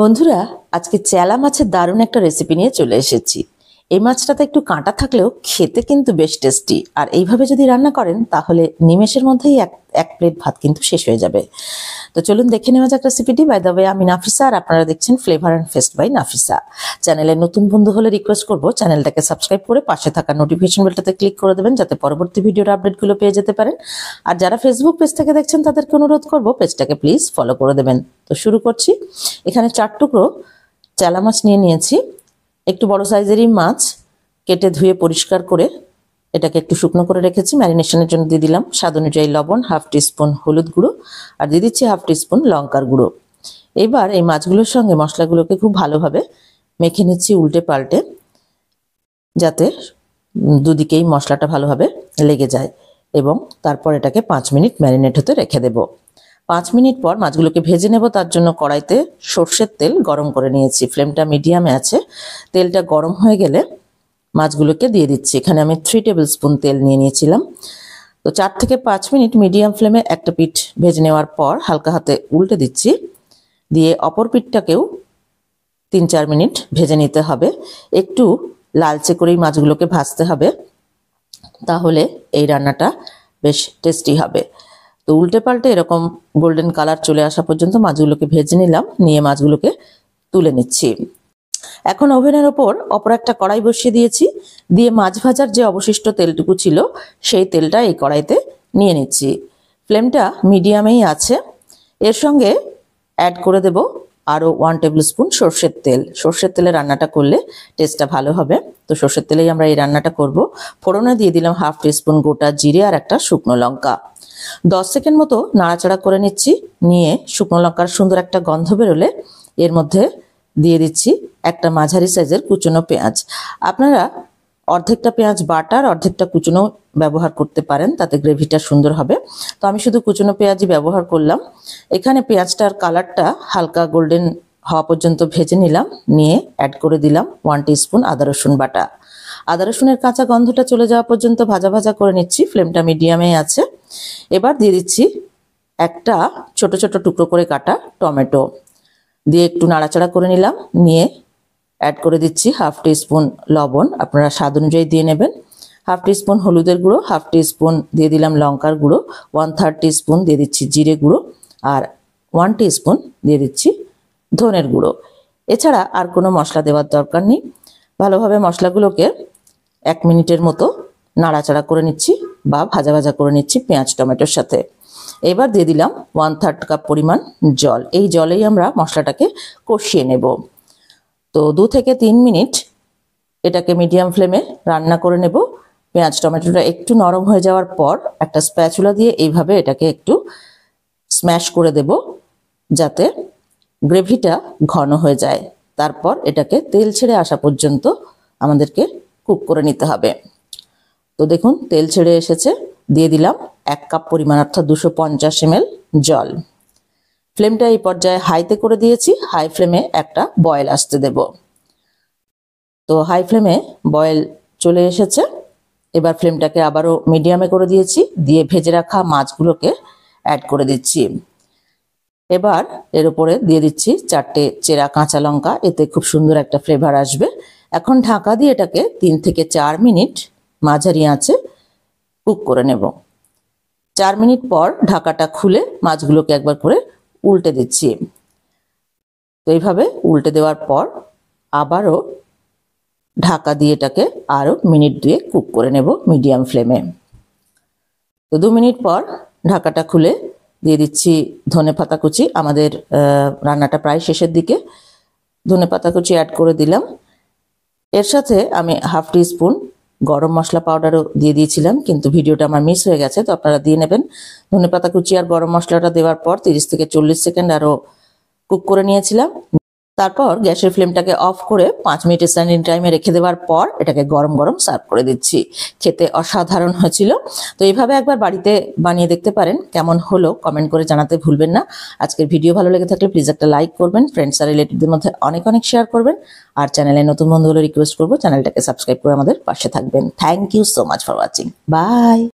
বন্ধুরা আজকে চেলা মাছের দারুণ একটা রেসিপি নিয়ে চলে এসেছি এই মাছটাতে একটু কাঁটা থাকলেও খেতে কিন্তু বেশ টেস্টি আর এইভাবে যদি রান্না করেন তাহলে নিমেষের মধ্যেই এক এক প্লেট ভাত কিন্তু শেষ হয়ে যাবে তো চলুন দেখে নেওয়া যাক রেসিপিটি বাই দা ওয়ে আমি নাফিসা আর আপনারা দেখছেন flavour and fest by Nafisa চ্যানেলে নতুন বন্ধু হলে রিকোয়েস্ট করব চ্যানেলটাকে সাবস্ক্রাইব করে পাশে থাকা নোটিফিকেশন বেলটাতে ক্লিক করে দেবেন যাতে পরবর্তী ভিডিওর আপডেটগুলো পেয়ে যেতে পারেন আর যারা ফেসবুক পেজ থেকে দেখছেন তাদেরকে অনুরোধ করব পেজটাকে প্লিজ ফলো করে দেবেন তো শুরু করছি এখানে চার টুকরো চালা মাছ নিয়ে নিয়েছি একটু বড় সাইজেরই মাছ কেটে ধুয়ে পরিষ্কার করে এটাকে একটু শুকনো করে রেখেছি ম্যারিনেশনের জন্য দিয়ে দিলাম স্বাদ অনুযায়ী লবণ হাফ টিস্পুন হলুদ গুঁড়ো আর দিয়ে দিচ্ছি হাফ টিস্পুন লঙ্কার গুঁড়ো এবার এই মাছগুলোর সঙ্গে মশলাগুলোকে খুব ভালোভাবে মেখে নিচ্ছি উল্টে পাল্টে যাতে দুদিকেই মশলাটা ভালোভাবে লেগে যায় এবং তারপর এটাকে পাঁচ মিনিট ম্যারিনেট হতে রেখে দেবো পাঁচ মিনিট পর মাছগুলোকে ভেজে নেব তার জন্য কড়াইতে সর্ষের তেল গরম করে নিয়েছি ফ্লেমটা মিডিয়ামে আছে তেলটা গরম হয়ে গেলে মাছগুলোকে দিয়ে দিচ্ছি এখানে আমি থ্রি টেবিল স্পুন তেল নিয়ে নিয়েছিলাম তো চার থেকে পাঁচ মিনিট মিডিয়াম ফ্লেমে একটা পিঠ ভেজে নেওয়ার পর হালকা হাতে উল্টে দিচ্ছি দিয়ে অপর পিঠটাকেও তিন চার মিনিট ভেজে নিতে হবে একটু লালচে করেই মাছগুলোকে ভাজতে হবে তাহলে এই রান্নাটা বেশ টেস্টি হবে তো উল্টে পাল্টে এরকম গোল্ডেন কালার চলে আসা পর্যন্ত মাছগুলোকে ভেজে নিলাম নিয়ে মাছগুলোকে তুলে নিচ্ছি এখন ওভেনের ওপর অপর একটা কড়াই বসিয়ে দিয়েছি দিয়ে মাছ ভাজার যে অবশিষ্ট তেলটুকু ছিল সেই তেলটা এই কড়াইতে নিয়ে নিচ্ছি ফ্লেমটা মিডিয়ামেই আছে এর সঙ্গে অ্যাড করে দেব আরও ওয়ান টেবিল স্পুন সর্ষের তেল সর্ষের তেলে রান্নাটা করলে টেস্টটা ভালো হবে তো সর্ষের তেলেই আমরা এই রান্নাটা করব ফোড়নে দিয়ে দিলাম হাফ টিস্পুন গোটা জিরে আর একটা শুকনো লঙ্কা দশ সেকেন্ড মতো নাড়াচাড়া করে নিচ্ছি নিয়ে শুকনো লঙ্কার সুন্দর একটা গন্ধ বেরোলে এর মধ্যে দিয়ে দিচ্ছি একটা মাঝারি সাইজের কুচনো পেঁয়াজ আপনারা অর্ধেকটা পেঁয়াজ বাটার অর্ধেকটা কুচনো ব্যবহার করতে পারেন তাতে গ্রেভিটা সুন্দর হবে তো আমি শুধু কুচনো পেঁয়াজই ব্যবহার করলাম এখানে পেঁয়াজটার কালারটা হালকা গোল্ডেন হওয়া পর্যন্ত ভেজে নিলাম নিয়ে অ্যাড করে দিলাম ওয়ান স্পুন আদা রসুন বাটা আদা রসুনের কাঁচা গন্ধটা চলে যাওয়া পর্যন্ত ভাজা ভাজা করে নিচ্ছি ফ্লেমটা মিডিয়ামে আছে এবার দিয়ে দিচ্ছি একটা ছোট ছোট টুকরো করে কাটা টমেটো দিয়ে একটু নাড়াচাড়া করে নিলাম নিয়ে অ্যাড করে দিচ্ছি হাফ স্পুন লবণ আপনারা স্বাদ অনুযায়ী দিয়ে নেবেন হাফ স্পুন হলুদের গুঁড়ো হাফ স্পুন দিয়ে দিলাম লঙ্কার গুঁড়ো ওয়ান থার্ড স্পুন দিয়ে দিচ্ছি জিরে গুঁড়ো আর ওয়ান স্পুন দিয়ে দিচ্ছি ধনের গুঁড়ো এছাড়া আর কোনো মশলা দেওয়ার দরকার নেই ভালোভাবে মশলাগুলোকে এক মিনিটের মতো নাড়াচাড়া করে নিচ্ছি বা ভাজা ভাজা করে নিচ্ছি পেঁয়াজ টমেটোর সাথে এবার দিয়ে দিলাম ওয়ান থার্ড কাপ পরিমাণ জল এই জলেই আমরা মশলাটাকে কষিয়ে নেব তো দু থেকে তিন মিনিট এটাকে মিডিয়াম ফ্লেমে রান্না করে নেব পেঁয়াজ টমেটোটা একটু নরম হয়ে যাওয়ার পর একটা স্প্যাচুলা দিয়ে এইভাবে এটাকে একটু স্ম্যাশ করে দেব যাতে গ্রেভিটা ঘন হয়ে যায় তারপর এটাকে তেল ছেড়ে আসা পর্যন্ত আমাদেরকে কুক করে নিতে হবে তো দেখুন তেল ছেড়ে এসেছে দিয়ে দিলাম এক কাপ পরিমাণ অর্থাৎ দুশো পঞ্চাশ এমএল জল ফ্লেমটা এই পর্যায়ে হাইতে করে দিয়েছি হাই ফ্লেমে একটা বয়েল আসতে দেব তো হাই ফ্লেমে বয়েল চলে এসেছে এবার ফ্লেমটাকে আবারও মিডিয়ামে করে দিয়েছি দিয়ে ভেজে রাখা মাছগুলোকে অ্যাড করে দিচ্ছি এবার এর উপরে দিয়ে দিচ্ছি চারটে চেরা কাঁচা লঙ্কা এতে খুব সুন্দর একটা ফ্লেভার আসবে এখন ঢাকা দিয়ে এটাকে তিন থেকে চার মিনিট মাঝারি আঁচে কুক করে নেব চার মিনিট পর ঢাকাটা খুলে মাছগুলোকে একবার করে উল্টে দিচ্ছি তো এইভাবে উল্টে দেওয়ার পর আবারও ঢাকা দিয়ে এটাকে আরও মিনিট দিয়ে কুক করে নেব মিডিয়াম ফ্লেমে তো দু মিনিট পর ঢাকাটা খুলে দিয়ে দিচ্ছি ধনে পাতা কুচি আমাদের রান্নাটা প্রায় শেষের দিকে ধনে পাতা কুচি অ্যাড করে দিলাম এর সাথে আমি হাফ টি স্পুন গরম মশলা পাউডারও দিয়ে দিয়েছিলাম কিন্তু ভিডিওটা আমার মিস হয়ে গেছে তো আপনারা দিয়ে নেবেন ধনে পাতা কুচি আর গরম মশলাটা দেওয়ার পর তিরিশ থেকে চল্লিশ সেকেন্ড আরও কুক করে নিয়েছিলাম তারপর গ্যাসের ফ্লেমটাকে অফ করে পাঁচ মিনিট স্ট্যান্ডিং টাইমে রেখে দেওয়ার পর এটাকে গরম গরম সার্ভ করে দিচ্ছি খেতে অসাধারণ হয়েছিল তো এইভাবে একবার বাড়িতে বানিয়ে দেখতে পারেন কেমন হলো কমেন্ট করে জানাতে ভুলবেন না আজকের ভিডিও ভালো লেগে থাকলে প্লিজ একটা লাইক করবেন ফ্রেন্ডস আর রিলেটিভদের মধ্যে অনেক অনেক শেয়ার করবেন আর চ্যানেলে নতুন বন্ধুগুলো রিকোয়েস্ট করবো চ্যানেলটাকে সাবস্ক্রাইব করে আমাদের পাশে থাকবেন thank you so much for watching by